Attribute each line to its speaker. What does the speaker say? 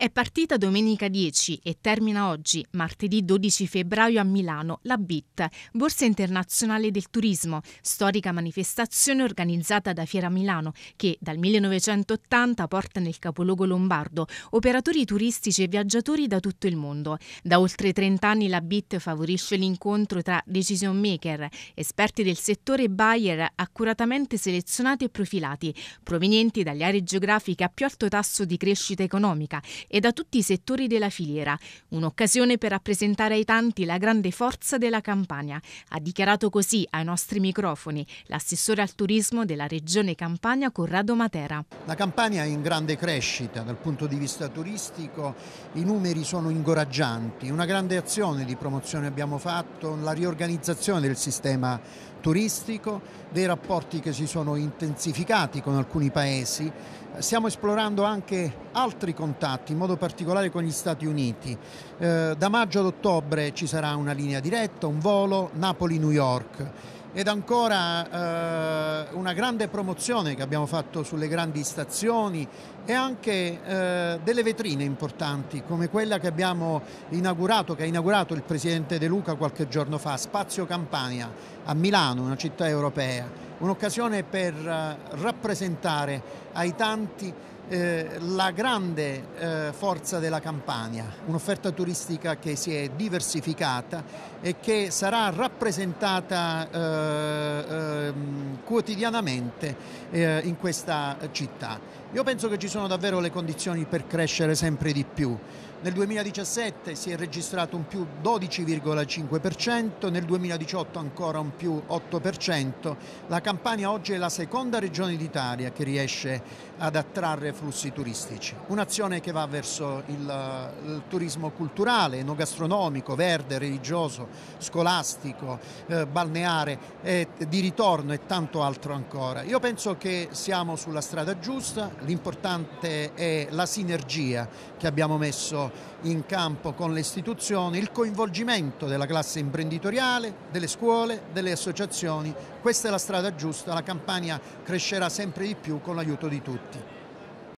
Speaker 1: È partita domenica 10 e termina oggi, martedì 12 febbraio a Milano, la BIT, Borsa Internazionale del Turismo, storica manifestazione organizzata da Fiera Milano che dal 1980 porta nel capoluogo lombardo operatori turistici e viaggiatori da tutto il mondo. Da oltre 30 anni la BIT favorisce l'incontro tra decision maker, esperti del settore buyer accuratamente selezionati e profilati, provenienti dalle aree geografiche a più alto tasso di crescita economica e da tutti i settori della filiera, un'occasione per rappresentare ai tanti la grande forza della Campania. Ha dichiarato così ai nostri microfoni l'assessore al turismo della regione Campania Corrado Matera. La Campania è in grande
Speaker 2: crescita dal punto di vista turistico, i numeri sono incoraggianti, una grande azione di promozione abbiamo fatto, la riorganizzazione del sistema turistico, dei rapporti che si sono intensificati con alcuni paesi, stiamo esplorando anche altri contatti modo particolare con gli Stati Uniti. Eh, da maggio ad ottobre ci sarà una linea diretta, un volo Napoli-New York ed ancora eh, una grande promozione che abbiamo fatto sulle grandi stazioni e anche eh, delle vetrine importanti come quella che abbiamo inaugurato, che ha inaugurato il Presidente De Luca qualche giorno fa, Spazio Campania a Milano, una città europea, un'occasione per eh, rappresentare ai tanti eh, la grande eh, forza della Campania, un'offerta turistica che si è diversificata e che sarà rappresentata eh, ehm, quotidianamente eh, in questa città. Io penso che ci sono davvero le condizioni per crescere sempre di più. Nel 2017 si è registrato un più 12,5%, nel 2018 ancora un più 8%. La Campania oggi è la seconda regione d'Italia che riesce ad attrarre flussi turistici. Un'azione che va verso il, il turismo culturale, no gastronomico, verde, religioso, scolastico, eh, balneare, eh, di ritorno e tanto altro ancora. Io penso che siamo sulla strada giusta, l'importante è la sinergia che abbiamo messo in campo con le istituzioni, il coinvolgimento della classe imprenditoriale, delle scuole, delle associazioni. Questa è la strada giusta, la campagna crescerà sempre di più con l'aiuto di tutti.